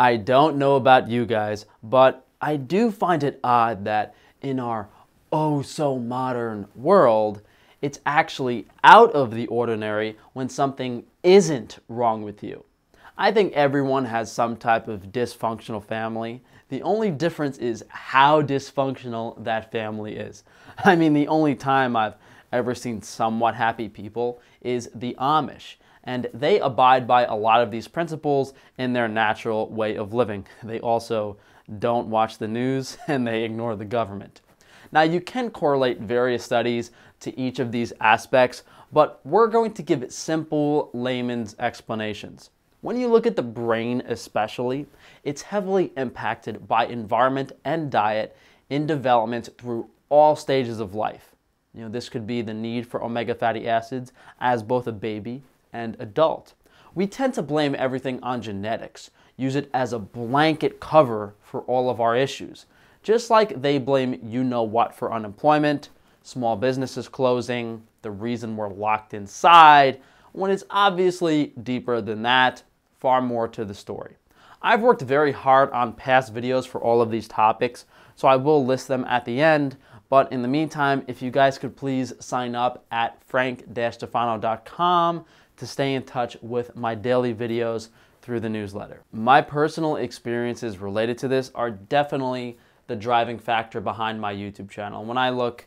I don't know about you guys, but I do find it odd that in our oh so modern world, it's actually out of the ordinary when something isn't wrong with you. I think everyone has some type of dysfunctional family. The only difference is how dysfunctional that family is. I mean, the only time I've ever seen somewhat happy people is the Amish and they abide by a lot of these principles in their natural way of living. They also don't watch the news and they ignore the government. Now, you can correlate various studies to each of these aspects, but we're going to give simple layman's explanations. When you look at the brain especially, it's heavily impacted by environment and diet in development through all stages of life. You know, this could be the need for omega fatty acids as both a baby and adult. We tend to blame everything on genetics, use it as a blanket cover for all of our issues. Just like they blame you know what for unemployment, small businesses closing, the reason we're locked inside, when it's obviously deeper than that, far more to the story. I've worked very hard on past videos for all of these topics, so I will list them at the end, but in the meantime, if you guys could please sign up at frank-stefano.com to stay in touch with my daily videos through the newsletter. My personal experiences related to this are definitely the driving factor behind my YouTube channel. When I look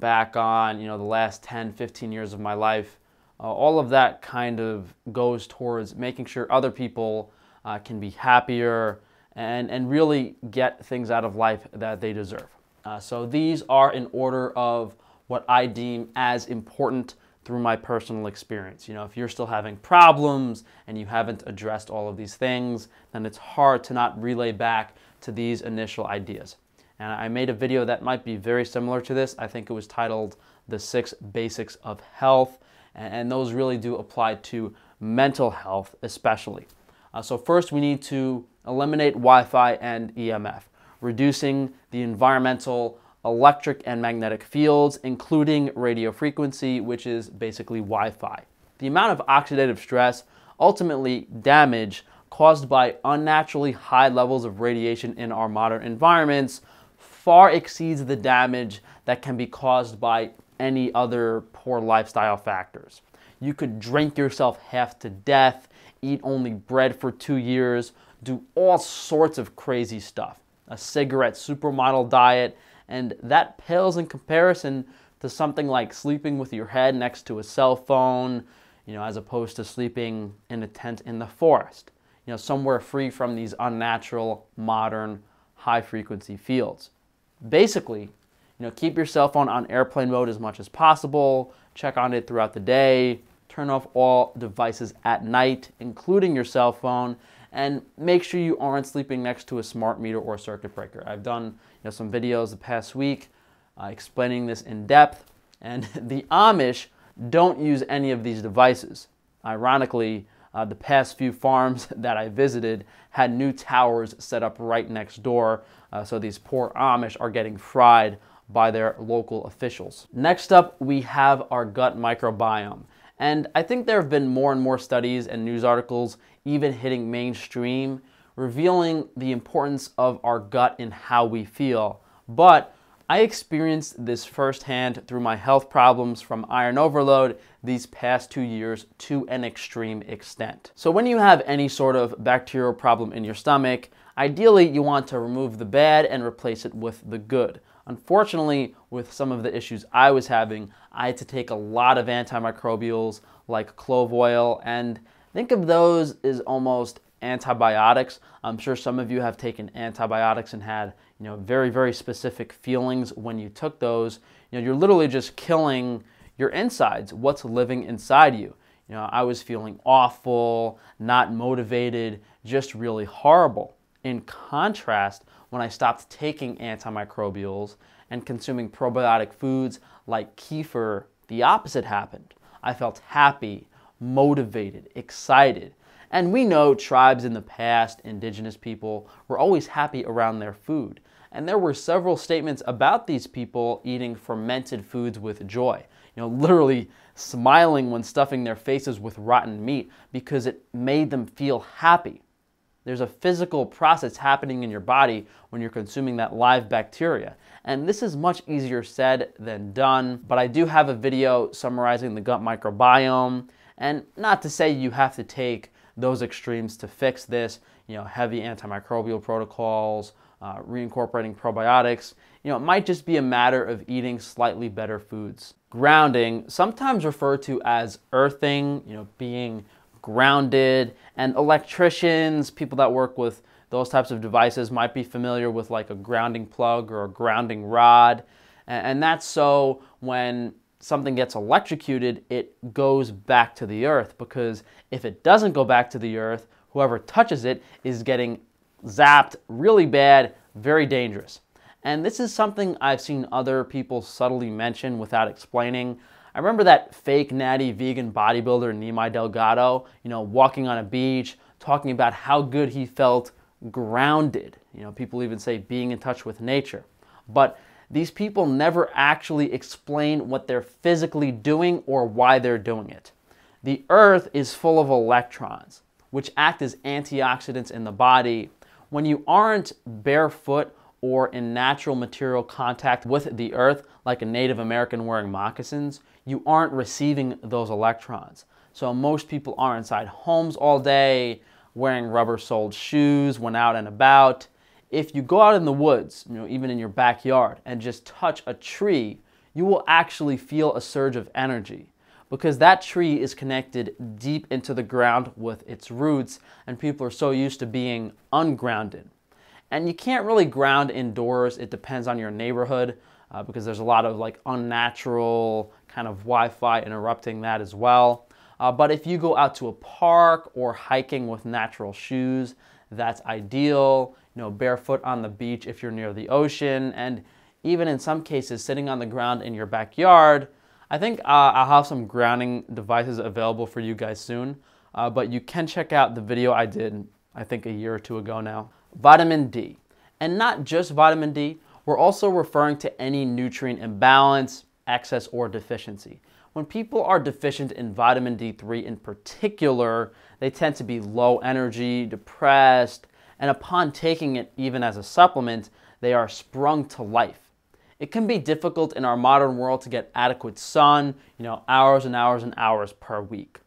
back on, you know, the last 10, 15 years of my life, uh, all of that kind of goes towards making sure other people uh, can be happier and, and really get things out of life that they deserve. Uh, so these are in order of what I deem as important through my personal experience. You know, if you're still having problems and you haven't addressed all of these things, then it's hard to not relay back to these initial ideas. And I made a video that might be very similar to this. I think it was titled The Six Basics of Health, and those really do apply to mental health especially. Uh, so, first, we need to eliminate Wi Fi and EMF, reducing the environmental electric and magnetic fields, including radio frequency, which is basically Wi-Fi. The amount of oxidative stress, ultimately damage, caused by unnaturally high levels of radiation in our modern environments far exceeds the damage that can be caused by any other poor lifestyle factors. You could drink yourself half to death, eat only bread for two years, do all sorts of crazy stuff. A cigarette supermodel diet and that pales in comparison to something like sleeping with your head next to a cell phone, you know, as opposed to sleeping in a tent in the forest, you know, somewhere free from these unnatural, modern, high frequency fields. Basically, you know, keep your cell phone on airplane mode as much as possible, check on it throughout the day, turn off all devices at night, including your cell phone, and make sure you aren't sleeping next to a smart meter or circuit breaker. I've done you know, some videos the past week uh, explaining this in depth, and the Amish don't use any of these devices. Ironically, uh, the past few farms that I visited had new towers set up right next door, uh, so these poor Amish are getting fried by their local officials. Next up, we have our gut microbiome. And I think there have been more and more studies and news articles, even hitting mainstream, revealing the importance of our gut and how we feel. But I experienced this firsthand through my health problems from iron overload these past two years to an extreme extent. So when you have any sort of bacterial problem in your stomach, Ideally, you want to remove the bad and replace it with the good. Unfortunately, with some of the issues I was having, I had to take a lot of antimicrobials like clove oil, and think of those as almost antibiotics. I'm sure some of you have taken antibiotics and had, you know, very, very specific feelings when you took those. You know, you're literally just killing your insides, what's living inside you. You know, I was feeling awful, not motivated, just really horrible. In contrast, when I stopped taking antimicrobials and consuming probiotic foods like kefir, the opposite happened. I felt happy, motivated, excited. And we know tribes in the past, indigenous people, were always happy around their food. And there were several statements about these people eating fermented foods with joy. You know, literally smiling when stuffing their faces with rotten meat because it made them feel happy. There's a physical process happening in your body when you're consuming that live bacteria. And this is much easier said than done, but I do have a video summarizing the gut microbiome. And not to say you have to take those extremes to fix this, you know, heavy antimicrobial protocols, uh, reincorporating probiotics. You know, it might just be a matter of eating slightly better foods. Grounding, sometimes referred to as earthing, you know, being grounded, and electricians, people that work with those types of devices might be familiar with like a grounding plug or a grounding rod. And that's so when something gets electrocuted, it goes back to the earth because if it doesn't go back to the earth, whoever touches it is getting zapped really bad, very dangerous. And this is something I've seen other people subtly mention without explaining. I remember that fake natty vegan bodybuilder Nimai Delgado, you know, walking on a beach, talking about how good he felt grounded. You know, people even say being in touch with nature. But these people never actually explain what they're physically doing or why they're doing it. The earth is full of electrons, which act as antioxidants in the body. When you aren't barefoot or in natural material contact with the earth, like a Native American wearing moccasins, you aren't receiving those electrons. So most people are inside homes all day, wearing rubber-soled shoes when out and about. If you go out in the woods, you know, even in your backyard, and just touch a tree, you will actually feel a surge of energy because that tree is connected deep into the ground with its roots, and people are so used to being ungrounded. And you can't really ground indoors, it depends on your neighborhood uh, because there's a lot of like unnatural kind of Wi-Fi interrupting that as well. Uh, but if you go out to a park or hiking with natural shoes, that's ideal. You know, barefoot on the beach if you're near the ocean, and even in some cases, sitting on the ground in your backyard. I think uh, I'll have some grounding devices available for you guys soon, uh, but you can check out the video I did, I think a year or two ago now. Vitamin D. And not just vitamin D, we're also referring to any nutrient imbalance, excess, or deficiency. When people are deficient in vitamin D3 in particular, they tend to be low energy, depressed, and upon taking it even as a supplement, they are sprung to life. It can be difficult in our modern world to get adequate sun, you know, hours and hours and hours per week.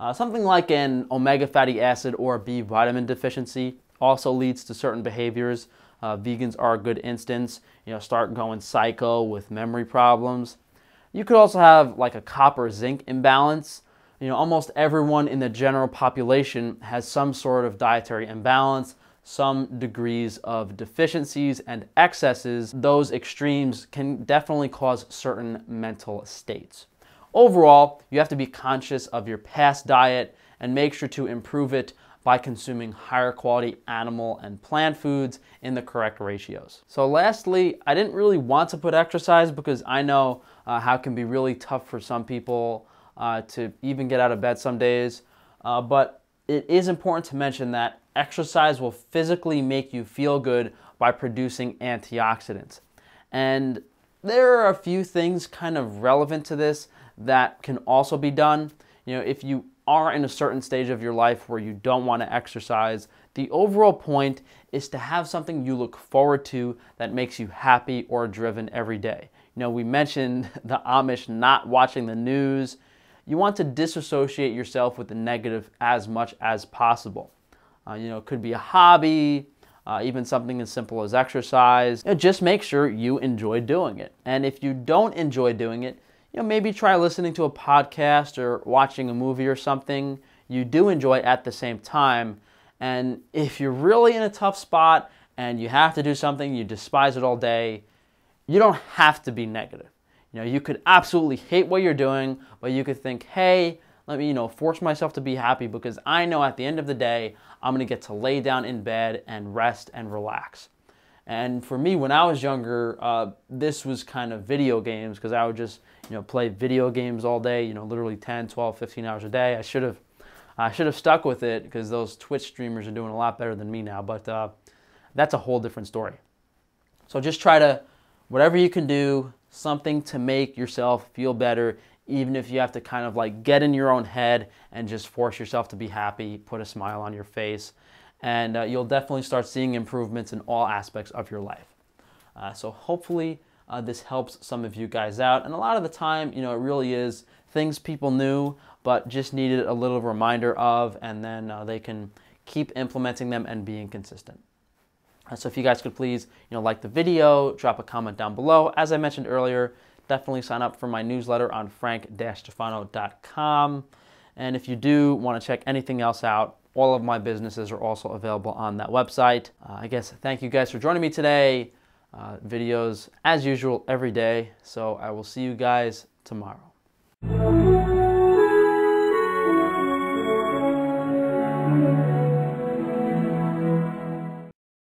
Uh, something like an omega fatty acid or B vitamin deficiency also leads to certain behaviors uh, vegans are a good instance. You know, start going psycho with memory problems. You could also have like a copper zinc imbalance. You know, almost everyone in the general population has some sort of dietary imbalance, some degrees of deficiencies and excesses. Those extremes can definitely cause certain mental states. Overall, you have to be conscious of your past diet and make sure to improve it by consuming higher quality animal and plant foods in the correct ratios. So lastly, I didn't really want to put exercise because I know uh, how it can be really tough for some people uh, to even get out of bed some days. Uh, but it is important to mention that exercise will physically make you feel good by producing antioxidants. And there are a few things kind of relevant to this that can also be done. You know, if you are in a certain stage of your life where you don't want to exercise, the overall point is to have something you look forward to that makes you happy or driven every day. You know, we mentioned the Amish not watching the news. You want to disassociate yourself with the negative as much as possible. Uh, you know, it could be a hobby, uh, even something as simple as exercise. You know, just make sure you enjoy doing it. And if you don't enjoy doing it, you know, maybe try listening to a podcast or watching a movie or something you do enjoy at the same time. And if you're really in a tough spot and you have to do something, you despise it all day, you don't have to be negative. You know, you could absolutely hate what you're doing, but you could think, hey, let me, you know, force myself to be happy because I know at the end of the day, I'm gonna get to lay down in bed and rest and relax. And for me, when I was younger, uh, this was kind of video games because I would just, you know, play video games all day, you know, literally 10, 12, 15 hours a day. I should have, I should have stuck with it because those Twitch streamers are doing a lot better than me now. But uh, that's a whole different story. So just try to, whatever you can do, something to make yourself feel better, even if you have to kind of like get in your own head and just force yourself to be happy, put a smile on your face and uh, you'll definitely start seeing improvements in all aspects of your life. Uh, so hopefully uh, this helps some of you guys out. And a lot of the time, you know, it really is things people knew but just needed a little reminder of, and then uh, they can keep implementing them and being consistent. Uh, so if you guys could please, you know, like the video, drop a comment down below. As I mentioned earlier, definitely sign up for my newsletter on frank-stefano.com. And if you do want to check anything else out, all of my businesses are also available on that website. Uh, I guess thank you guys for joining me today. Uh, videos as usual every day. So I will see you guys tomorrow.